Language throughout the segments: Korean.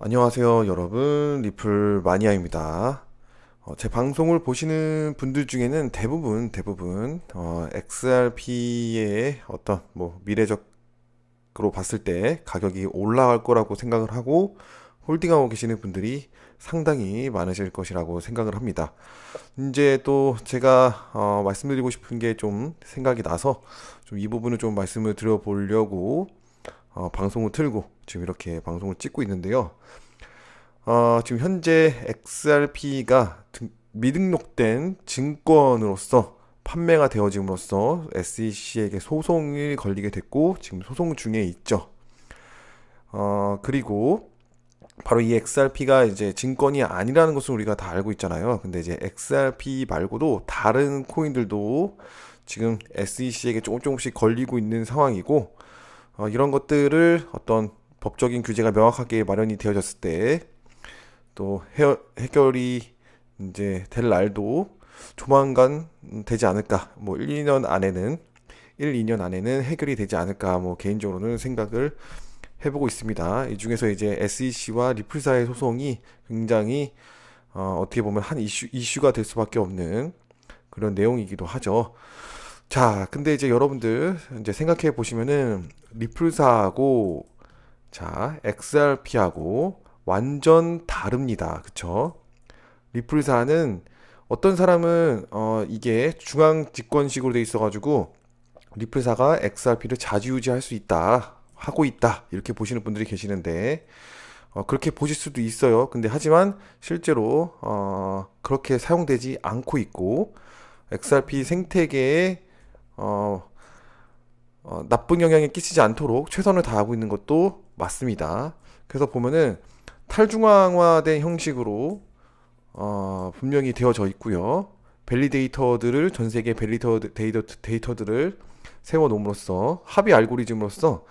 안녕하세요 여러분 리플 마니아입니다 어, 제 방송을 보시는 분들 중에는 대부분 대부분 어, XRP의 어떤 뭐 미래적으로 봤을 때 가격이 올라갈 거라고 생각을 하고 홀딩하고 계시는 분들이 상당히 많으실 것이라고 생각을 합니다. 이제 또 제가 어 말씀드리고 싶은 게 좀 생각이 나서 좀 이 부분을 좀 말씀을 드려보려고 어, 방송을 틀고 지금 이렇게 방송을 찍고 있는데요. 어, 지금 현재 XRP가 등, 미등록된 증권으로서 판매가 되어짐으로써 SEC에게 소송이 걸리게 됐고 지금 소송 중에 있죠. 어, 그리고 바로 이 XRP가 이제 증권이 아니라는 것은 우리가 다 알고 있잖아요. 근데 이제 XRP 말고도 다른 코인들도 지금 SEC에게 조금 조금씩 걸리고 있는 상황이고 어, 이런 것들을 어떤 법적인 규제가 명확하게 마련이 되어졌을 때 또 해결이 이제 될 날도 조만간 되지 않을까. 뭐 1, 2년 안에는 1, 2년 안에는 해결이 되지 않을까. 뭐 개인적으로는 생각을 해보고 있습니다. 이 중에서 이제 SEC와 리플사의 소송이 굉장히 어, 어떻게 보면 한 이슈 이슈가 될 수밖에 없는 그런 내용이기도 하죠. 자, 근데 이제 여러분들 이제 생각해 보시면은 리플사하고 자, XRP하고 완전 다릅니다. 그쵸? 리플사는 어떤 사람은 어 이게 중앙 집권식으로 돼 있어가지고 리플사가 XRP를 자지우지할 수 있다 하고 있다 이렇게 보시는 분들이 계시는데 어, 그렇게 보실 수도 있어요. 근데 하지만 실제로 어, 그렇게 사용되지 않고 있고 XRP 생태계의 어, 어, 나쁜 영향에 끼치지 않도록 최선을 다하고 있는 것도 맞습니다. 그래서 보면은 탈중앙화된 형식으로 어, 분명히 되어져 있고요. 밸리데이터들을 전 세계 밸리 데이터, 데이터 세워놓음으로써 합의 알고리즘으로써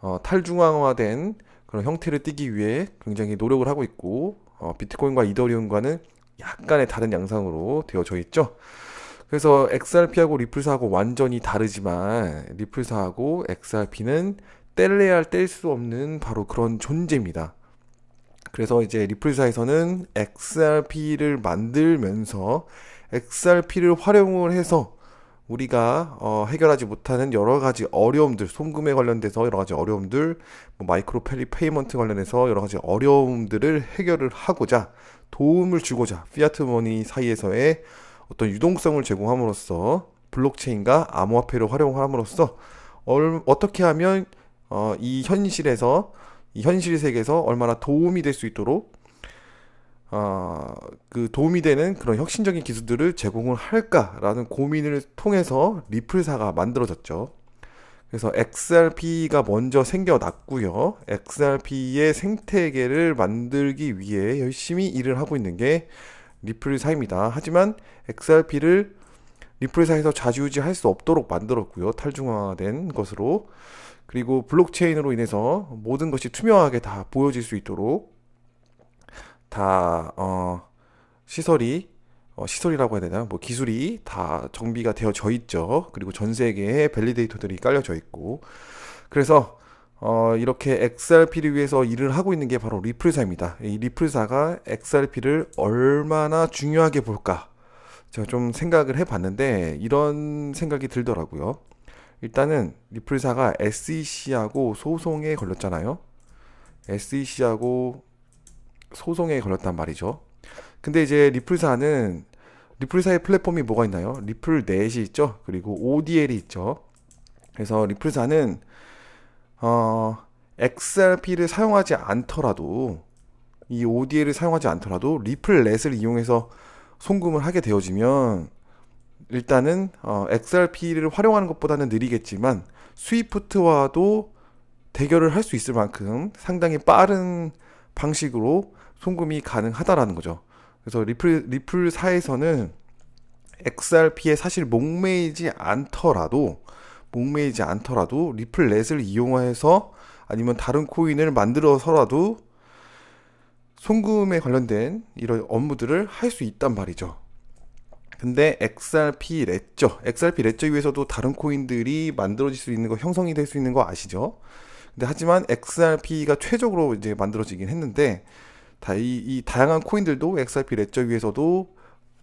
어, 탈중앙화된 그런 형태를 띠기 위해 굉장히 노력을 하고 있고 어, 비트코인과 이더리움과는 약간의 다른 양상으로 되어져 있죠. 그래서 XRP하고 리플사하고 완전히 다르지만 리플사하고 XRP는 뗄래야 뗄 수 없는 바로 그런 존재입니다. 그래서 이제 리플사에서는 XRP를 만들면서 XRP를 활용을 해서 우리가 어, 해결하지 못하는 여러 가지 어려움들, 송금에 관련돼서 여러 가지 어려움들, 뭐 마이크로 펠리 페이먼트 관련해서 여러 가지 어려움들을 해결을 하고자 도움을 주고자 피아트 머니 사이에서의 어떤 유동성을 제공함으로써 블록체인과 암호화폐를 활용함으로써 어떻게 하면 어, 이 현실에서 이 현실 세계에서 얼마나 도움이 될 수 있도록 어, 그 도움이 되는 그런 혁신적인 기술들을 제공을 할까라는 고민을 통해서 리플사가 만들어졌죠. 그래서 XRP가 먼저 생겨났고요. XRP의 생태계를 만들기 위해 열심히 일을 하고 있는 게 리플리사입니다. 하지만 XRP를 리플리사에서 좌지우지 할수 없도록 만들었고요. 탈중화된 것으로. 그리고 블록체인으로 인해서 모든 것이 투명하게 다 보여질 수 있도록 다, 어, 시설이, 어, 시설이라고 해야 되나? 뭐 기술이 다 정비가 되어져 있죠. 그리고 전 세계에 밸리데이터들이 깔려져 있고. 그래서 어, 이렇게 XRP를 위해서 일을 하고 있는 게 바로 리플사입니다. 이 리플사가 XRP를 얼마나 중요하게 볼까? 제가 좀 생각을 해봤는데 이런 생각이 들더라고요. 일단은 리플사가 SEC하고 소송에 걸렸잖아요. SEC하고 소송에 걸렸단 말이죠. 근데 이제 리플사는 리플사의 플랫폼이 뭐가 있나요? 리플 넷이 있죠. 그리고 ODL이 있죠. 그래서 리플사는 어, x r 피를 사용하지 않더라도 이 ODL을 사용하지 않더라도 리플렛을 이용해서 송금을 하게 되어지면 일단은 어, XRP를 활용하는 것보다는 느리겠지만 스위프트와도 대결을 할 수 있을 만큼 상당히 빠른 방식으로 송금이 가능하다라는 거죠. 그래서 리플 리플사에서는 XRP에 사실 목매이지 않더라도 목매이지 않더라도 리플렛을 이용해서 아니면 다른 코인을 만들어서라도 송금에 관련된 이런 업무들을 할 수 있단 말이죠. 근데 XRP 레저, XRP 레저 위에서도 다른 코인들이 만들어질 수 있는 거, 형성이 될 수 있는 거 아시죠? 근데 하지만 XRP가 최적으로 이제 만들어지긴 했는데 다, 이, 이 다양한 코인들도 XRP 레저 위에서도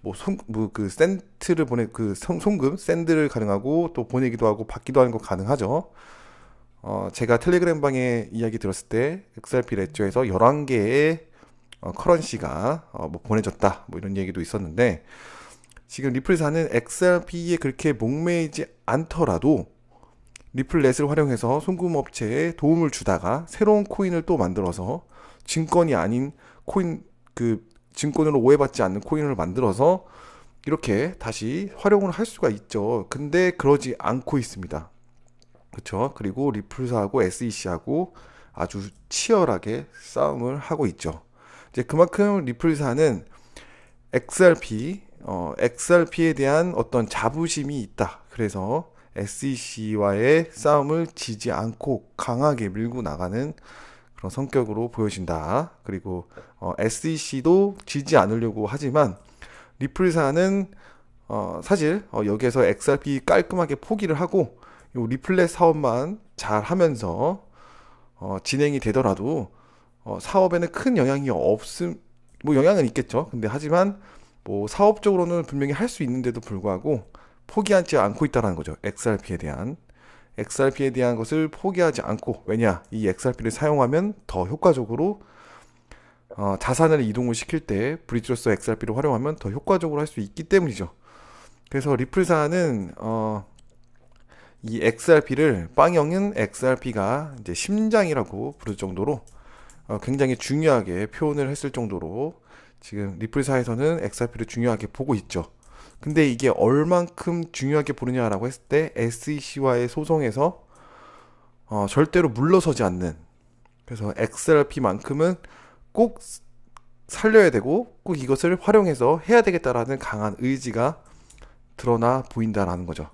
뭐송뭐그 센트를 보내 그 송, 송금 샌드를 가능하고 또 보내기도 하고 받기도 하는 거 가능하죠. 어 제가 텔레그램 방에 이야기 들었을 때 XRP 레저에서 11개의 어, 커런시가 어, 뭐 보내졌다 뭐 이런 얘기도 있었는데 지금 리플사는 XRP에 그렇게 목매이지 않더라도 리플렛을 활용해서 송금 업체에 도움을 주다가 새로운 코인을 또 만들어서 증권이 아닌 코인 그 증권으로 오해받지 않는 코인을 만들어서 이렇게 다시 활용을 할 수가 있죠. 근데 그러지 않고 있습니다. 그렇죠? 그리고 리플사하고 SEC하고 아주 치열하게 싸움을 하고 있죠. 이제 그만큼 리플사는 XRP, 어, XRP에 대한 어떤 자부심이 있다. 그래서 SEC와의 싸움을 지지 않고 강하게 밀고 나가는 그런 성격으로 보여진다. 그리고 어, SEC도 지지 않으려고 하지만 리플사는 어, 사실 어, 여기에서 XRP 깔끔하게 포기를 하고 요 리플렛 사업만 잘 하면서 어, 진행이 되더라도 어, 사업에는 큰 영향이 없음 뭐 영향은 있겠죠. 근데 하지만 뭐 사업적으로는 분명히 할 수 있는데도 불구하고 포기하지 않고 있다라는 거죠. XRP에 대한 XRP에 대한 것을 포기하지 않고 왜냐 이 XRP를 사용하면 더 효과적으로 어, 자산을 이동을 시킬 때 브릿지로서 XRP를 활용하면 더 효과적으로 할 수 있기 때문이죠. 그래서 리플사는 어, 이 XRP를 빵형은 XRP가 이제 심장이라고 부를 정도로 어, 굉장히 중요하게 표현을 했을 정도로 지금 리플사에서는 XRP를 중요하게 보고 있죠. 근데 이게 얼만큼 중요하게 보느냐라고 했을 때 SEC와의 소송에서 어, 절대로 물러서지 않는 그래서 XRP만큼은 꼭 살려야 되고 꼭 이것을 활용해서 해야 되겠다라는 강한 의지가 드러나 보인다라는 거죠.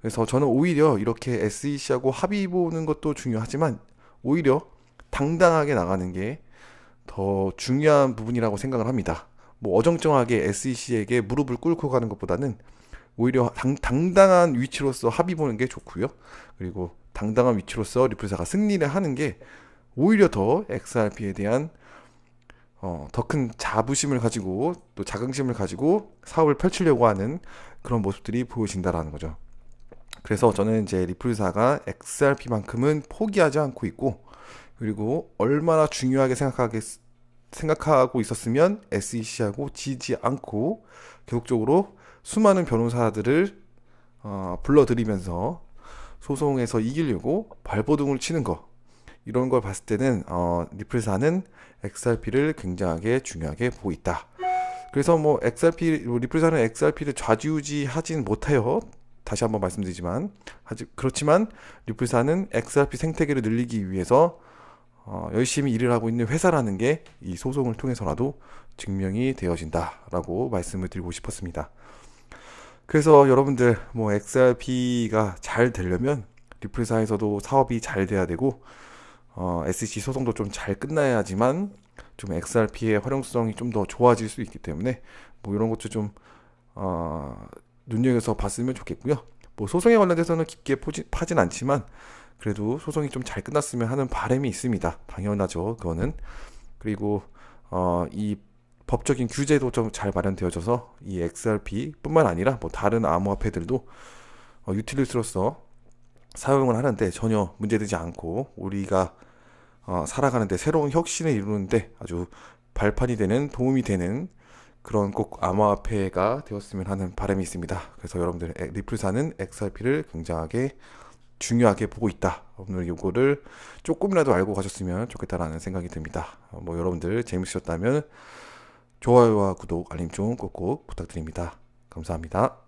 그래서 저는 오히려 이렇게 SEC하고 합의 보는 것도 중요하지만 오히려 당당하게 나가는 게 더 중요한 부분이라고 생각을 합니다. 뭐 어정쩡하게 SEC에게 무릎을 꿇고 가는 것보다는 오히려 당, 당한 위치로서 합의 보는 게 좋고요. 그리고 당당한 위치로서 리플사가 승리를 하는 게 오히려 더 XRP에 대한 어, 더 큰 자부심을 가지고 또 자긍심을 가지고 사업을 펼치려고 하는 그런 모습들이 보여진다라는 거죠. 그래서 저는 이제 리플사가 XRP만큼은 포기하지 않고 있고 그리고 얼마나 중요하게 생각하게 생각하고 있었으면 SEC하고 지지 않고 계속적으로 수많은 변호사들을 어, 불러들이면서 소송에서 이기려고 발버둥을 치는 거 이런 걸 봤을 때는 어, 리플사는 XRP를 굉장하게 중요하게 보고 있다. 그래서 뭐 XRP 뭐 리플사는 XRP를 좌지우지 하진 못해요. 다시 한번 말씀드리지만 아직 그렇지만 리플사는 XRP 생태계를 늘리기 위해서 어, 열심히 일을 하고 있는 회사라는 게 이 소송을 통해서라도 증명이 되어진다라고 말씀을 드리고 싶었습니다. 그래서 여러분들 뭐 XRP가 잘 되려면 리플사에서도 사업이 잘 돼야 되고 어, SEC 소송도 좀 잘 끝나야지만 좀 XRP의 활용성이 좀 더 좋아질 수 있기 때문에 뭐 이런 것도 좀 어, 눈여겨서 봤으면 좋겠고요. 뭐 소송에 관련돼서는 깊게 포진, 파진 않지만 그래도 소송이 좀 잘 끝났으면 하는 바람이 있습니다. 당연하죠, 그거는. 그리고 어, 이 법적인 규제도 좀 잘 마련되어져서 이 XRP뿐만 아니라 뭐 다른 암호화폐들도 어, 유틸리티로서 사용을 하는데 전혀 문제되지 않고 우리가 어, 살아가는데 새로운 혁신을 이루는데 아주 발판이 되는 도움이 되는 그런 꼭 암호화폐가 되었으면 하는 바람이 있습니다. 그래서 여러분들 리플사는 XRP를 굉장하게 중요하게 보고 있다. 오늘 요거를 조금이라도 알고 가셨으면 좋겠다라는 생각이 듭니다. 어, 뭐 여러분들 재밌으셨다면 좋아요와 구독, 알림 좀 꼭꼭 부탁드립니다. 감사합니다.